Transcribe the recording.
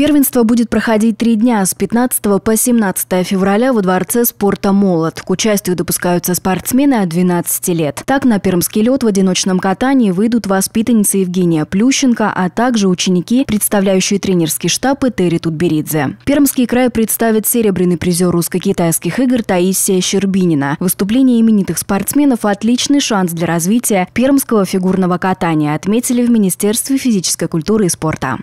Первенство будет проходить три дня с 15 по 17 февраля во Дворце спорта «Молот». К участию допускаются спортсмены от 12 лет. Так на пермский лед в одиночном катании выйдут воспитанницы Евгения Плющенко, а также ученики, представляющие тренерский штаб и Терри Тутберидзе. Пермский край представит серебряный призер русско-китайских игр Таисия Щербинина. Выступление именитых спортсменов – отличный шанс для развития пермского фигурного катания, отметили в Министерстве физической культуры и спорта.